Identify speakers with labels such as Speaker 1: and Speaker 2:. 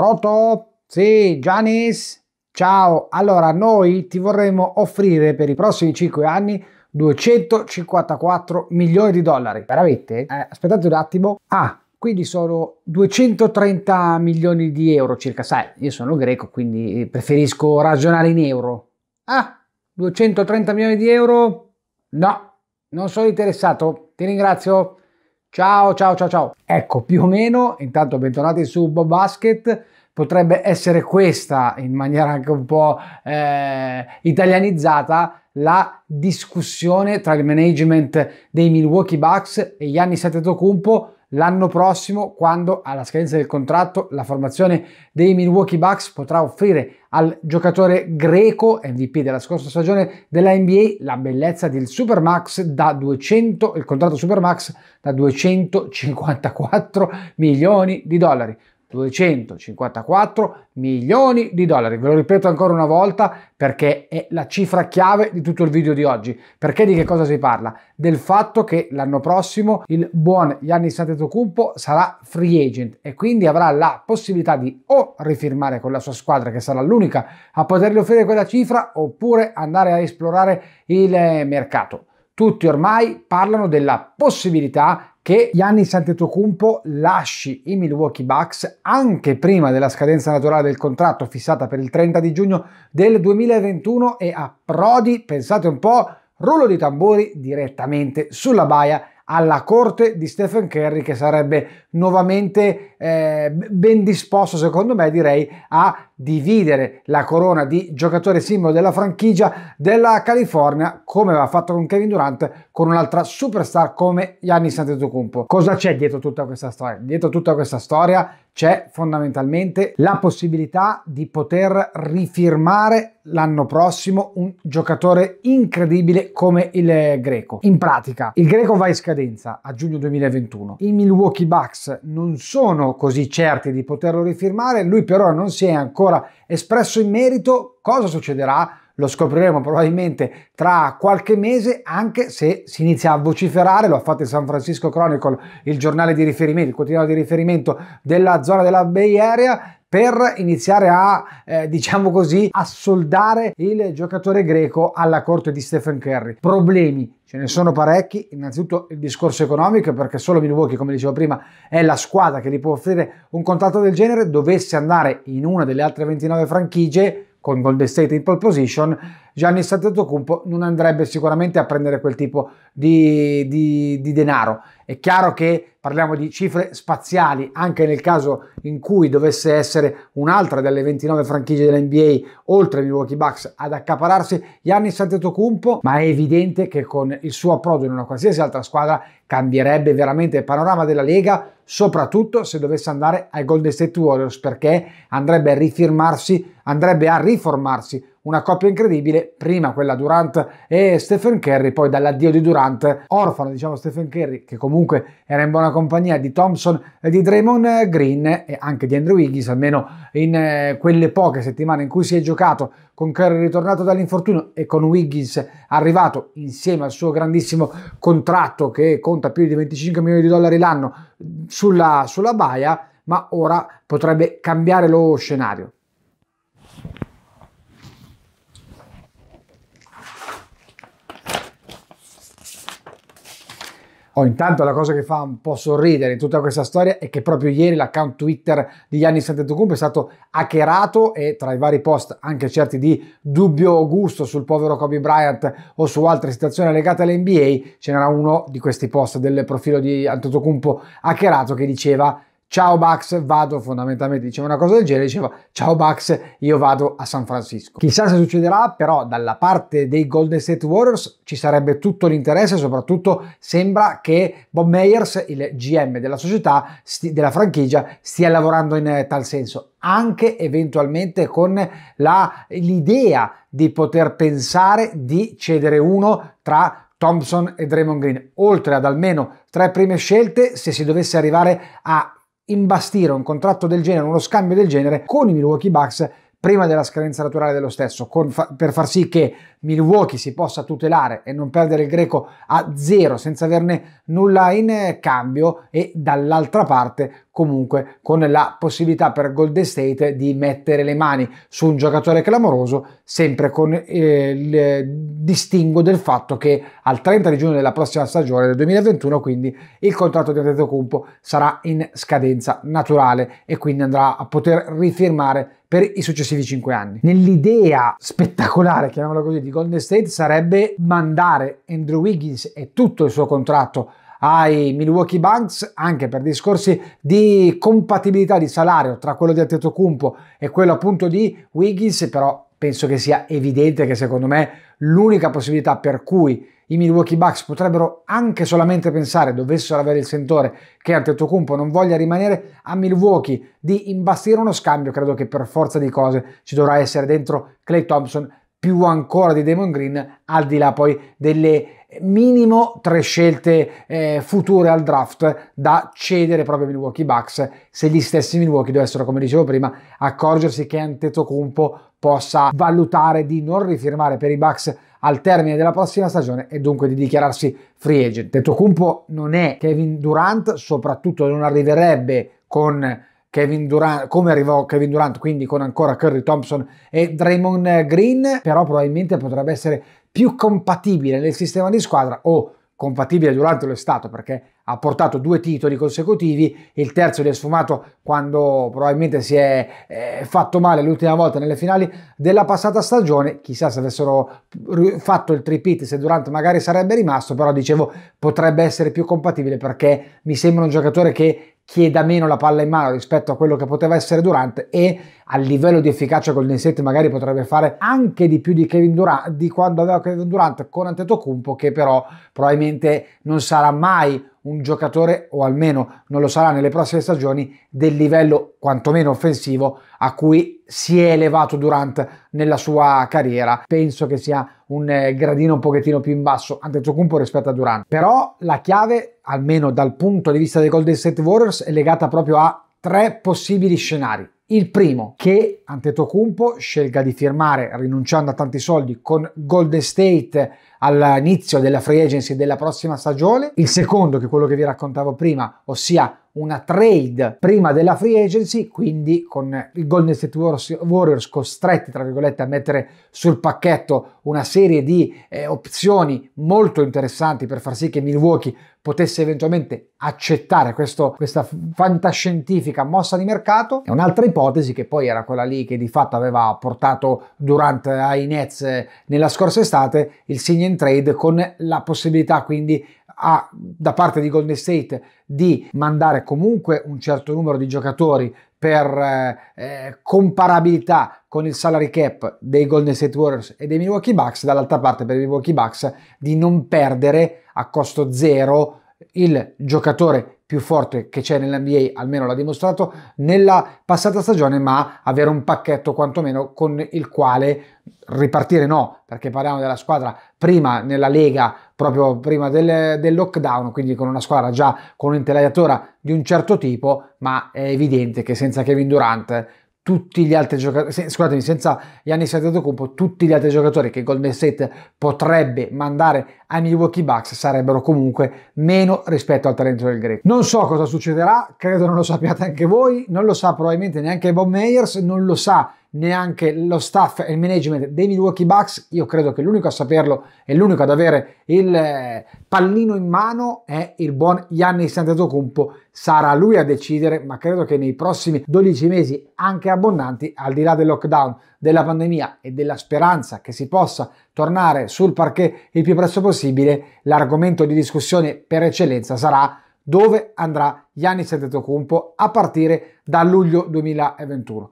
Speaker 1: Pronto? Sì, Giannis? Ciao, allora noi ti vorremmo offrire per i prossimi 5 anni 254 milioni di dollari. Veramente? Eh, aspettate un attimo. Ah, quindi sono 230 milioni di euro circa. Sai, io sono greco, quindi preferisco ragionare in euro. Ah, 230 milioni di euro? No, non sono interessato. Ti ringrazio. Ciao, ciao, ciao, ciao. Ecco, più o meno, intanto bentornati su Bob Basket. Potrebbe essere questa, in maniera anche un po' eh, italianizzata, la discussione tra il management dei Milwaukee Bucks e Gianni Antetokounmpo l'anno prossimo quando alla scadenza del contratto la formazione dei Milwaukee Bucks potrà offrire al giocatore greco MVP della scorsa stagione della NBA la bellezza del Supermax da 200 il contratto Supermax da 254 milioni di dollari. 254 milioni di dollari. Ve lo ripeto ancora una volta perché è la cifra chiave di tutto il video di oggi. Perché di che cosa si parla? Del fatto che l'anno prossimo il buon Yannis Antetokounmpo sarà free agent e quindi avrà la possibilità di o rifirmare con la sua squadra che sarà l'unica a potergli offrire quella cifra oppure andare a esplorare il mercato tutti ormai parlano della possibilità che Giannis Antetokounmpo lasci i Milwaukee Bucks anche prima della scadenza naturale del contratto fissata per il 30 di giugno del 2021 e approdi, pensate un po', rullo di tamburi direttamente sulla baia alla corte di Stephen Curry che sarebbe nuovamente eh, ben disposto, secondo me, direi, a dividere la corona di giocatore simbolo della franchigia della California, come aveva fatto con Kevin Durant, con un'altra superstar come Gianni Antetokounmpo. Cosa c'è dietro tutta questa storia? Dietro tutta questa storia c'è fondamentalmente la possibilità di poter rifirmare l'anno prossimo un giocatore incredibile come il eh, Greco. In pratica, il Greco va in scadenza a giugno 2021. I Milwaukee Bucks non sono così certi di poterlo rifirmare, lui però non si è ancora espresso in merito, cosa succederà? Lo scopriremo probabilmente tra qualche mese, anche se si inizia a vociferare, lo ha fatto il San Francisco Chronicle, il giornale di riferimento, il quotidiano di riferimento della zona della Bay Area, per iniziare a, eh, diciamo così, assoldare il giocatore greco alla corte di Stephen Curry. Problemi Ce ne sono parecchi, innanzitutto il discorso economico, perché solo Milwaukee, come dicevo prima, è la squadra che gli può offrire un contratto del genere, dovesse andare in una delle altre 29 franchigie, con Golden State in pole position, Gianni Santetocumpo non andrebbe sicuramente a prendere quel tipo di, di, di, denaro. È chiaro che parliamo di cifre spaziali, anche nel caso in cui dovesse essere un'altra delle 29 franchigie dell'NBA, oltre ai Milwaukee Bucks, ad accapararsi Gianni Santetocumpo, ma è evidente che con il suo approdo in una qualsiasi altra squadra cambierebbe veramente il panorama della Lega, soprattutto se dovesse andare ai Golden State Warriors, perché andrebbe a rifirmarsi, andrebbe a riformarsi una coppia incredibile, prima quella Durant e Stephen Curry, poi dall'addio di Durant, orfano diciamo Stephen Curry, che comunque era in buona compagnia di Thompson e eh, di Draymond eh, Green e anche di Andrew Wiggins, almeno in eh, quelle poche settimane in cui si è giocato con Curry ritornato dall'infortunio e con Wiggins arrivato insieme al suo grandissimo contratto che conta più di 25 milioni di dollari l'anno sulla, sulla baia, ma ora potrebbe cambiare lo scenario. Oh, intanto la cosa che fa un po' sorridere in tutta questa storia è che proprio ieri l'account Twitter di Gianni Santetocumpo è stato hackerato e tra i vari post anche certi di dubbio gusto sul povero Kobe Bryant o su altre situazioni legate all'NBA, ce n'era uno di questi post del profilo di Antetokounmpo hackerato che diceva ciao Bax, vado fondamentalmente, diceva una cosa del genere, diceva ciao Bax, io vado a San Francisco. Chissà se succederà, però dalla parte dei Golden State Warriors ci sarebbe tutto l'interesse, soprattutto sembra che Bob Meyers, il GM della società, della franchigia, stia lavorando in tal senso, anche eventualmente con l'idea di poter pensare di cedere uno tra Thompson e Draymond Green, oltre ad almeno tre prime scelte se si dovesse arrivare a imbastire un contratto del genere, uno scambio del genere con i Milwaukee Bucks prima della scadenza naturale dello stesso, con, fa, per far sì che Milwaukee si possa tutelare e non perdere il greco a zero senza averne nulla in cambio e dall'altra parte comunque con la possibilità per Golden State di mettere le mani su un giocatore clamoroso, sempre con eh, il distingo del fatto che al 30 di giugno della prossima stagione del 2021, quindi il contratto di Antetokounmpo sarà in scadenza naturale e quindi andrà a poter rifirmare per i successivi 5 anni. Nell'idea spettacolare, chiamiamola così, di Golden State sarebbe mandare Andrew Wiggins e tutto il suo contratto ai Milwaukee Bucks anche per discorsi di compatibilità di salario tra quello di Antetokounmpo e quello appunto di Wiggins, però penso che sia evidente che secondo me l'unica possibilità per cui i Milwaukee Bucks potrebbero anche solamente pensare, dovessero avere il sentore che Antetokounmpo non voglia rimanere a Milwaukee, di imbastire uno scambio, credo che per forza di cose ci dovrà essere dentro Clay Thompson più ancora di Damon Green, al di là poi delle minimo tre scelte eh, future al draft da cedere proprio ai Milwaukee Bucks se gli stessi Milwaukee dovessero, come dicevo prima, accorgersi che Antetokounmpo possa valutare di non rifirmare per i Bucks al termine della prossima stagione e dunque di dichiararsi free agent. Tetocumpo non è Kevin Durant, soprattutto non arriverebbe con Kevin Durant, come arrivò Kevin Durant, quindi con ancora Curry Thompson e Draymond Green, però probabilmente potrebbe essere più compatibile nel sistema di squadra o compatibile durante lo stato perché ha portato due titoli consecutivi, il terzo gli è sfumato quando probabilmente si è eh, fatto male l'ultima volta nelle finali della passata stagione, chissà se avessero fatto il tripit, se durante magari sarebbe rimasto, però dicevo potrebbe essere più compatibile perché mi sembra un giocatore che chieda meno la palla in mano rispetto a quello che poteva essere Durant e a livello di efficacia con col Neset magari potrebbe fare anche di più di, Kevin Durant, di quando aveva Kevin Durant con Antetokounmpo che però probabilmente non sarà mai un giocatore, o almeno non lo sarà nelle prossime stagioni, del livello quantomeno offensivo a cui si è elevato Durant nella sua carriera. Penso che sia un eh, gradino un pochettino più in basso Antetokounmpo rispetto a Durant. Però la chiave, almeno dal punto di vista dei Golden State Warriors, è legata proprio a tre possibili scenari. Il primo, che Antetokounmpo scelga di firmare, rinunciando a tanti soldi, con Golden State all'inizio della free agency della prossima stagione. Il secondo, che è quello che vi raccontavo prima, ossia una trade prima della free agency, quindi con i Golden State Warriors, costretti, tra virgolette, a mettere sul pacchetto una serie di eh, opzioni molto interessanti per far sì che Milwaukee potesse eventualmente accettare questo, questa fantascientifica mossa di mercato. E un'altra ipotesi che poi era quella lì che di fatto aveva portato durante ai Nets eh, nella scorsa estate, il sign in trade con la possibilità quindi a, da parte di Golden State di mandare comunque un certo numero di giocatori per eh, eh, comparabilità con il salary cap dei Golden State Warriors e dei Milwaukee Bucks, dall'altra parte per i Milwaukee Bucks di non perdere a costo zero il giocatore più forte che c'è nell'NBA, almeno l'ha dimostrato nella passata stagione, ma avere un pacchetto quantomeno con il quale ripartire no, perché parliamo della squadra prima nella Lega, proprio prima del, del lockdown, quindi con una squadra già con un un'intelaiatura di un certo tipo, ma è evidente che senza Kevin Durant tutti gli altri giocatori, scusatemi, senza Giannis Antetokounmpo, tutti gli altri giocatori che Golden State potrebbe mandare ai Milwaukee Bucks sarebbero comunque meno rispetto al talento del greco. Non so cosa succederà, credo non lo sappiate anche voi, non lo sa probabilmente neanche Bob Meyers, non lo sa neanche lo staff e il management dei Milwaukee Bucks. Io credo che l'unico a saperlo e l'unico ad avere il eh, pallino in mano è il buon Giannis Antetokounmpo. Sarà lui a decidere, ma credo che nei prossimi 12 mesi, anche abbondanti, al di là del lockdown, della pandemia e della speranza che si possa tornare sul parquet il più presto possibile, l'argomento di discussione per eccellenza sarà dove andrà Giannis Antetokounmpo a partire da luglio 2021.